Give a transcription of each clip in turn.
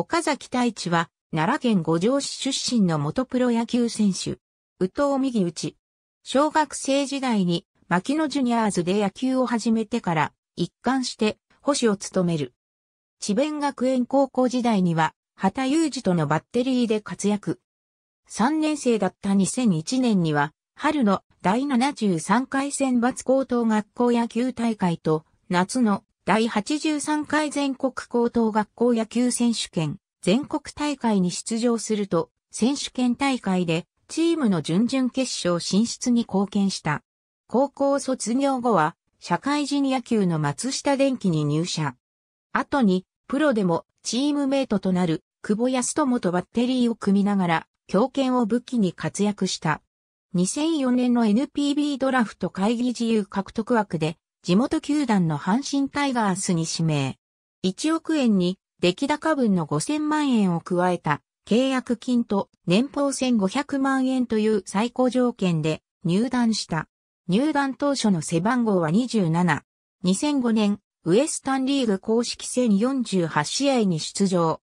岡崎太一は、奈良県五条市出身の元プロ野球選手。宇藤右内。小学生時代に、牧野ジュニアーズで野球を始めてから、一貫して、保守を務める。智弁学園高校時代には、畑裕二とのバッテリーで活躍。3年生だった2001年には、春の第73回選抜高等学校野球大会と、夏の第83回全国高等学校野球選手権全国大会に出場すると、選手権大会でチームの準々決勝進出に貢献した。高校卒業後は、社会人野球の松下電機に入社。後に、プロでもチームメイトとなる久保康友とバッテリーを組みながら、強肩を武器に活躍した。2004年の NPB ドラフト会議自由獲得枠で地元球団の阪神タイガースに指名。1億円に出来高分の5000万円を加えた契約金と年俸1500万円という最高条件で入団した。入団当初の背番号は27。2005年、ウエスタンリーグ公式戦48試合に出場。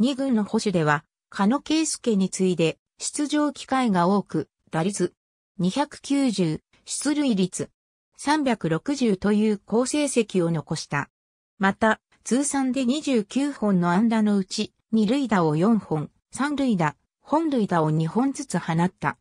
2軍の保守では、ケ野圭介に次いで出場機会が多く、打率290、出塁率360という好成績を残した。また、通算で29本の安打のうち、二塁打を4本、三塁打、本塁打を2本ずつ放った。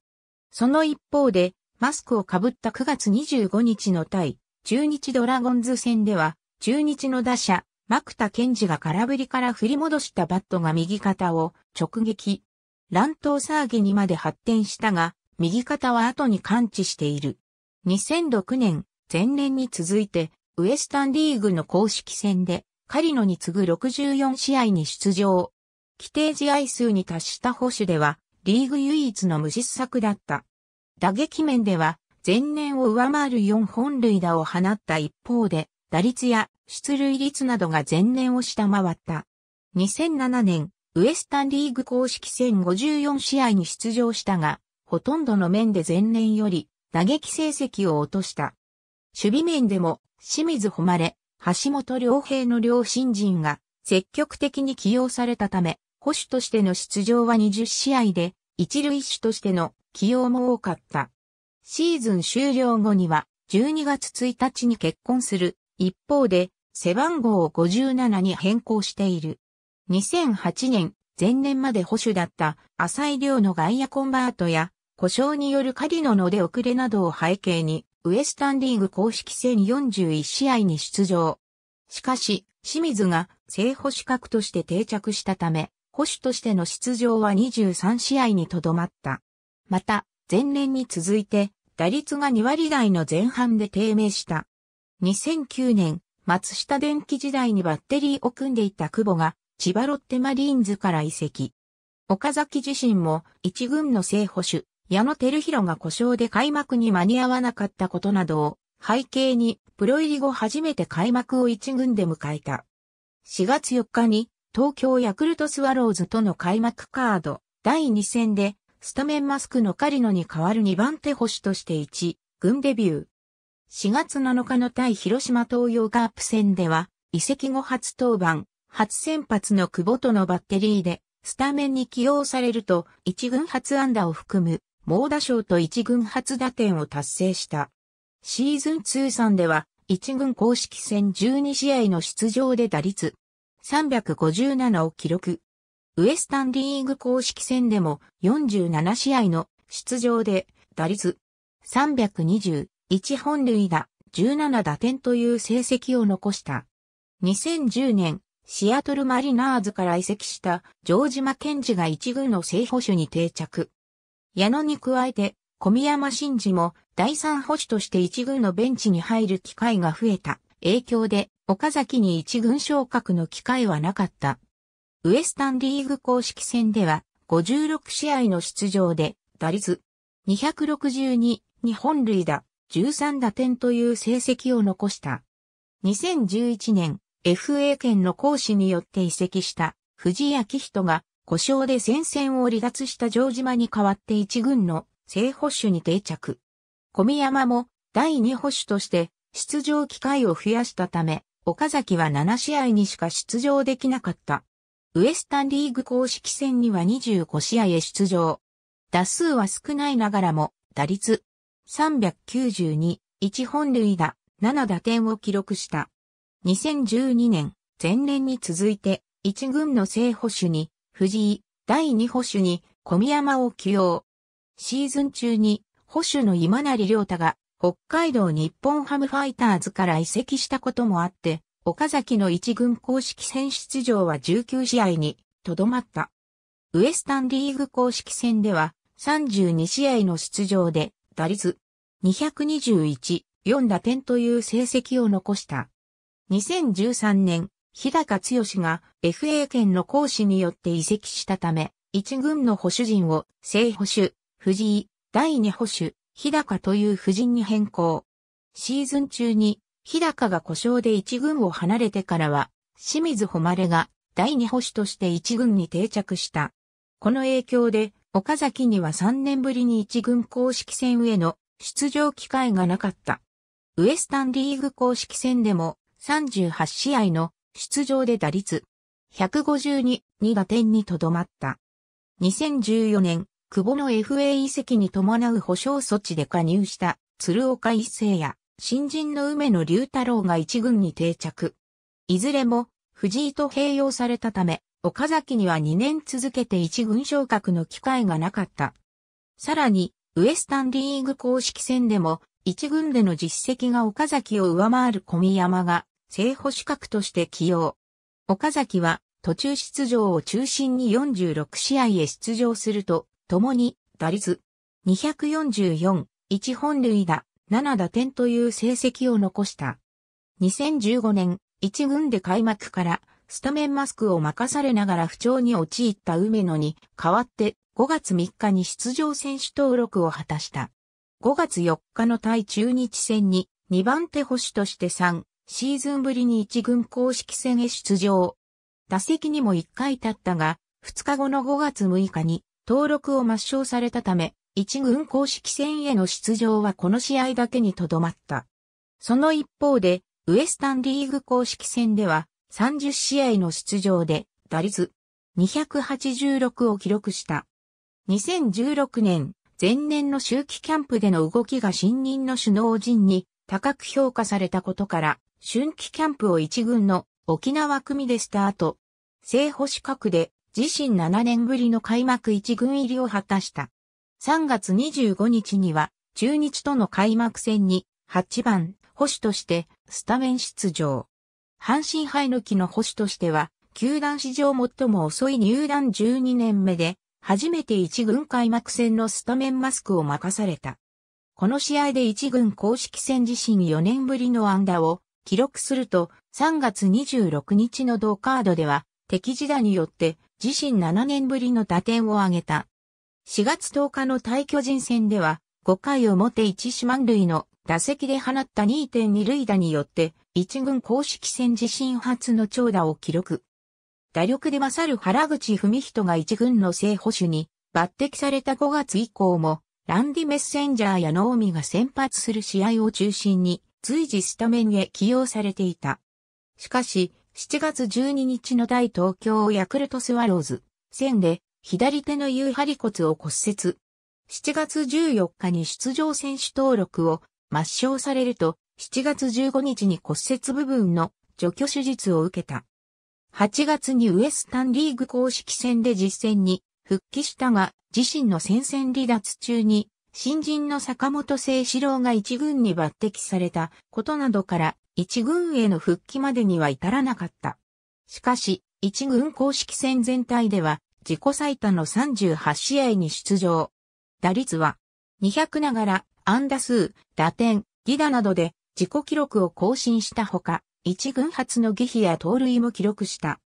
その一方で、マスクをかぶった9月25日の対、中日ドラゴンズ戦では、中日の打者、マ田ンジが空振りから振り戻したバットが右肩を直撃。乱闘騒ぎにまで発展したが、右肩は後に感知している。2006年、前年に続いて、ウエスタンリーグの公式戦で、カリノに次ぐ64試合に出場。規定試合数に達した保守では、リーグ唯一の無失策だった。打撃面では、前年を上回る4本塁打を放った一方で、打率や出塁率などが前年を下回った。2007年、ウエスタンリーグ公式戦54試合に出場したが、ほとんどの面で前年より打撃成績を落とした。守備面でも、清水誉れ、橋本良平の両新人が積極的に起用されたため、保守としての出場は20試合で、一塁手としての起用も多かった。シーズン終了後には、12月1日に結婚する。一方で、背番号を57に変更している。2008年、前年まで保守だった浅井亮の外野コンバートや、故障による狩野の出遅れなどを背景に、ウエスタンリーグ公式戦41試合に出場。しかし、清水が正捕手格として定着したため、捕手としての出場は23試合にとどまった。また、前年に続いて、打率が2割台の前半で低迷した。2009年、松下電機時代にバッテリーを組んでいた久保が、千葉ロッテマリーンズから移籍。岡崎自身も一軍の正捕手、矢野照弘が故障で開幕に間に合わなかったことなどを背景にプロ入り後初めて開幕を一軍で迎えた。4月4日に東京ヤクルトスワローズとの開幕カード第2戦でスタメンマスクの狩野に代わる2番手星として1軍デビュー。4月7日の対広島東洋カープ戦では移籍後初登板、初先発の久保とのバッテリーでスタメンに起用されると1軍初安打を含む猛打賞と一軍初打点を達成した。シーズン通算では、一軍公式戦12試合の出場で打率357を記録。ウエスタンリーグ公式戦でも47試合の出場で打率320、1本塁打、17打点という成績を残した。2010年、シアトルマリナーズから移籍したジョージ・マケンジが一軍の正捕手に定着。矢野に加えて、小宮山真嗣も第三保守として一軍のベンチに入る機会が増えた影響で、岡崎に一軍昇格の機会はなかった。ウエスタンリーグ公式戦では、56試合の出場で、打率262、日本塁打、13打点という成績を残した。2011年、FA 権の講師によって移籍した藤井明人が故障で戦線を離脱した城島に代わって一軍の正捕手に定着。小宮山も第二捕手として出場機会を増やしたため、岡崎は7試合にしか出場できなかった。ウエスタンリーグ公式戦には25試合へ出場。打数は少ないながらも、打率392、1本塁打、7打点を記録した。2012年、前年に続いて、一軍の正捕手に藤井、第二保守に小宮山を起用。シーズン中に保守の今成良太が北海道日本ハムファイターズから移籍したこともあって、岡崎の一軍公式戦出場は19試合にとどまった。ウエスタンリーグ公式戦では32試合の出場で打率221、4打点という成績を残した。2013年日高剛が FA 権の行使によって移籍したため、一軍の保守陣を正保守、藤井、第二保守、日高という布人に変更。シーズン中に日高が故障で一軍を離れてからは、清水誉が第二保守として一軍に定着した。この影響で、岡崎には3年ぶりに一軍公式戦への出場機会がなかった。ウエスタンリーグ公式戦でも38試合の出場で打率152、2打点にとどまった。2014年、久保の FA 移籍に伴う保証措置で加入した鶴岡一世や新人の梅野龍太郎が一軍に定着。いずれも藤井と併用されたため、岡崎には2年続けて一軍昇格の機会がなかった。さらに、ウエスタンリーグ公式戦でも、一軍での実績が岡崎を上回る小宮山が正捕手格として起用。岡崎は途中出場を中心に46試合へ出場すると、共に打率244、1本塁打、7打点という成績を残した。2015年、1軍で開幕からスタメンマスクを任されながら不調に陥った梅野に代わって5月3日に出場選手登録を果たした。5月4日の対中日戦に2番手保守として3、シーズンぶりに一軍公式戦へ出場。打席にも一回立ったが、2日後の5月6日に登録を抹消されたため、一軍公式戦への出場はこの試合だけにとどまった。その一方で、ウエスタンリーグ公式戦では30試合の出場で打率286を記録した。2016年、前年の秋季キャンプでの動きが新任の首脳陣に高く評価されたことから、春季キャンプを一軍の沖縄組でスタート。正捕資格で自身7年ぶりの開幕一軍入りを果たした。3月25日には中日との開幕戦に8番捕手としてスタメン出場。阪神杯抜きの捕手としては球団史上最も遅い入団12年目で初めて一軍開幕戦のスタメンマスクを任された。この試合で一軍公式戦自身4年ぶりの安打を記録すると、3月26日の同カードでは、敵時代によって自身7年ぶりの打点を挙げた。4月10日の対巨人戦では、5回表1四万塁の打席で放った2.2塁打によって、1軍公式戦自身初の長打を記録。打力で勝る原口文人が1軍の正捕手に抜擢された5月以降も、ランディ・メッセンジャーやノーミが先発する試合を中心に、随時スタメンへ起用されていた。しかし、7月12日の大東京ヤクルトスワローズ戦で左手の有張骨を骨折。7月14日に出場選手登録を抹消されると、7月15日に骨折部分の除去手術を受けた。8月にウエスタンリーグ公式戦で実戦に復帰したが、自身の戦線離脱中に新人の坂本聖志郎が一軍に抜擢されたことなどから一軍への復帰までには至らなかった。しかし、一軍公式戦全体では自己最多の38試合に出場。打率は200ながら安打数、打点、ギ打などで自己記録を更新したほか、一軍初の下比や盗塁も記録した。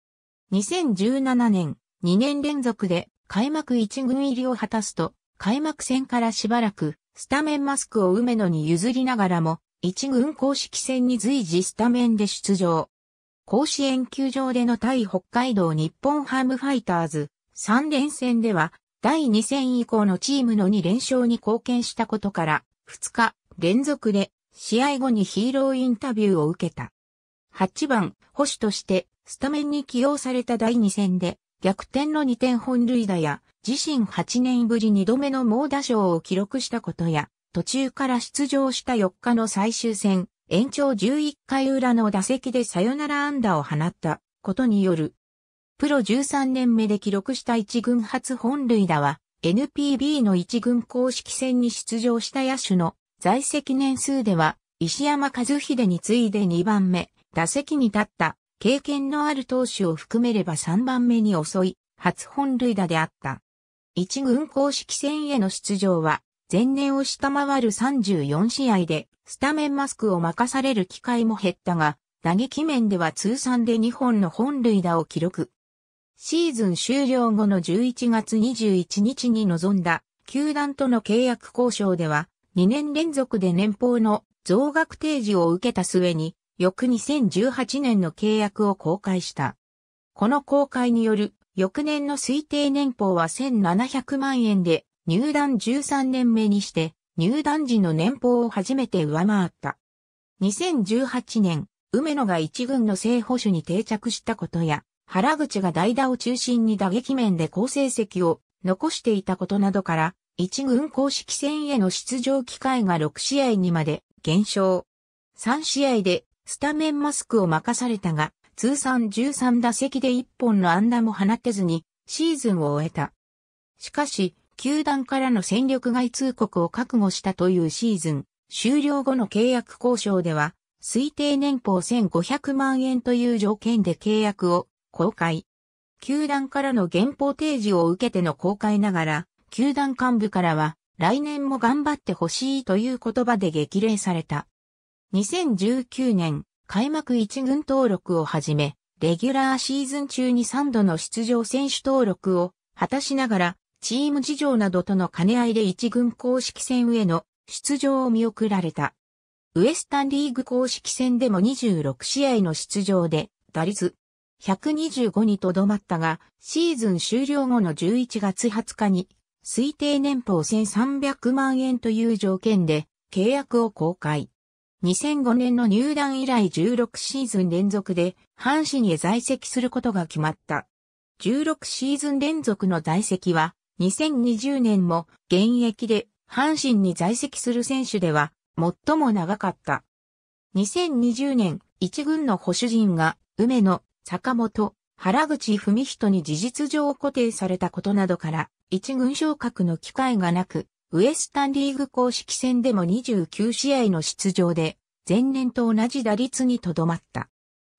2017年、2年連続で開幕一軍入りを果たすと、開幕戦からしばらく、スタメンマスクを梅野に譲りながらも、一軍公式戦に随時スタメンで出場。甲子園球場での対北海道日本ハムファイターズ3連戦では第2戦以降のチームの2連勝に貢献したことから2日連続で試合後にヒーローインタビューを受けた。8番、保守としてスタメンに起用された第2戦で逆転の2点本塁打や、自身8年ぶり2度目の猛打賞を記録したことや、途中から出場した4日の最終戦、延長11回裏の打席でサヨナラ安打を放ったことによる。プロ13年目で記録した1軍初本塁打は、NPB の1軍公式戦に出場した野手の在籍年数では、石山和秀に次いで2番目、打席に立った経験のある投手を含めれば3番目に遅い、初本塁打であった。一軍公式戦への出場は、前年を下回る34試合で、スタメンマスクを任される機会も減ったが、打撃面では通算で2本の本塁打を記録。シーズン終了後の11月21日に臨んだ、球団との契約交渉では、2年連続で年俸の増額提示を受けた末に、翌2018年の契約を公開した。この公開による翌年の推定年俸は1700万円で入団13年目にして入団時の年俸を初めて上回った。2018年、梅野が一軍の正捕手に定着したことや、原口が代打を中心に打撃面で好成績を残していたことなどから、一軍公式戦への出場機会が6試合にまで減少。3試合でスタメンマスクを任されたが、通算13打席で1本の安打も放てずに、シーズンを終えた。しかし、球団からの戦力外通告を覚悟したというシーズン、終了後の契約交渉では、推定年俸1500万円という条件で契約を公開。球団からの原稿提示を受けての公開ながら、球団幹部からは、来年も頑張ってほしいという言葉で激励された。2019年、開幕1軍登録をはじめ、レギュラーシーズン中に3度の出場選手登録を果たしながら、チーム事情などとの兼ね合いで1軍公式戦への出場を見送られた。ウエスタンリーグ公式戦でも26試合の出場で、打率125にとどまったが、シーズン終了後の11月20日に、推定年俸1300万円という条件で、契約を公開。2005年の入団以来16シーズン連続で阪神へ在籍することが決まった。16シーズン連続の在籍は2020年も現役で阪神に在籍する選手では最も長かった。2020年一軍の保守陣が梅野、坂本、原口文人に事実上固定されたことなどから一軍昇格の機会がなくウエスタンリーグ公式戦でも29試合の出場で、前年と同じ打率にとどまった。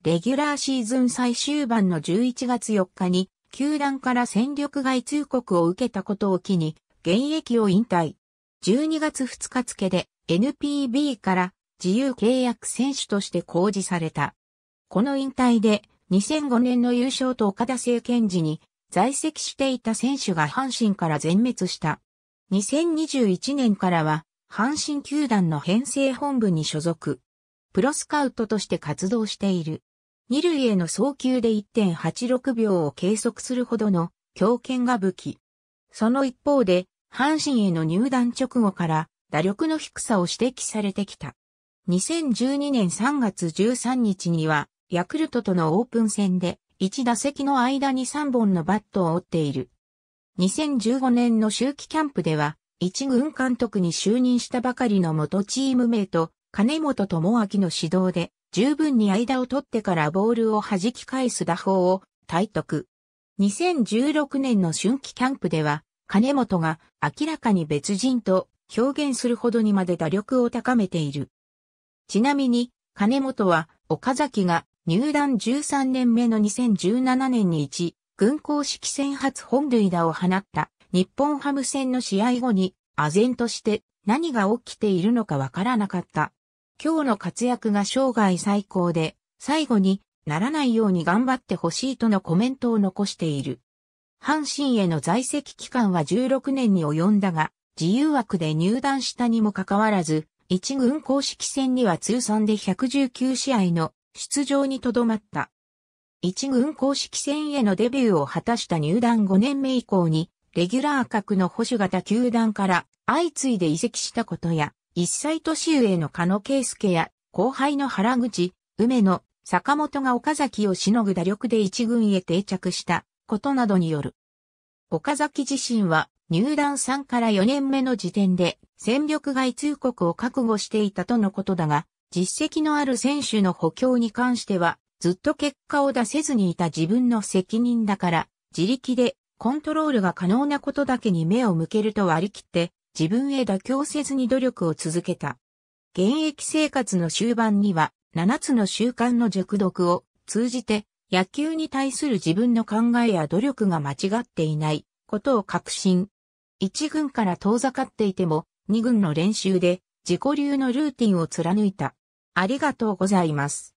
レギュラーシーズン最終盤の11月4日に、球団から戦力外通告を受けたことを機に、現役を引退。12月2日付で NPB から自由契約選手として公示された。この引退で2005年の優勝と岡田政権時に在籍していた選手が阪神から全滅した。2021年からは、阪神球団の編成本部に所属。プロスカウトとして活動している。二塁への送球で1.86秒を計測するほどの強肩が武器。その一方で、阪神への入団直後から打力の低さを指摘されてきた。2012年3月13日には、ヤクルトとのオープン戦で1打席の間に3本のバットを折っている。2015年の秋季キャンプでは、一軍監督に就任したばかりの元チームメイト、金本智明の指導で、十分に間を取ってからボールを弾き返す打法を体得。2016年の春季キャンプでは、金本が明らかに別人と表現するほどにまで打力を高めている。ちなみに、金本は岡崎が入団13年目の2017年に1軍港式戦初本塁打を放った日本ハム戦の試合後に、唖然として何が起きているのかわからなかった。今日の活躍が生涯最高で、最後にならないように頑張ってほしいとのコメントを残している。阪神への在籍期間は16年に及んだが、自由枠で入団したにもかかわらず、一軍公式戦には通算で119試合の出場にとどまった。一軍公式戦へのデビューを果たした入団5年目以降に、レギュラー格の保守型球団から相次いで移籍したことや、一歳年上の加野圭介や、後輩の原口、梅野、坂本が岡崎をしのぐ打力で一軍へ定着したことなどによる。岡崎自身は入団3から4年目の時点で戦力外通告を覚悟していたとのことだが、実績のある選手の補強に関してはずっと結果を出せずにいた自分の責任だから、自力でコントロールが可能なことだけに目を向けると割り切って、自分へ妥協せずに努力を続けた。現役生活の終盤には、7つの習慣の熟読を通じて、野球に対する自分の考えや努力が間違っていないことを確信。1軍から遠ざかっていても、2軍の練習で自己流のルーティンを貫いた。ありがとうございます。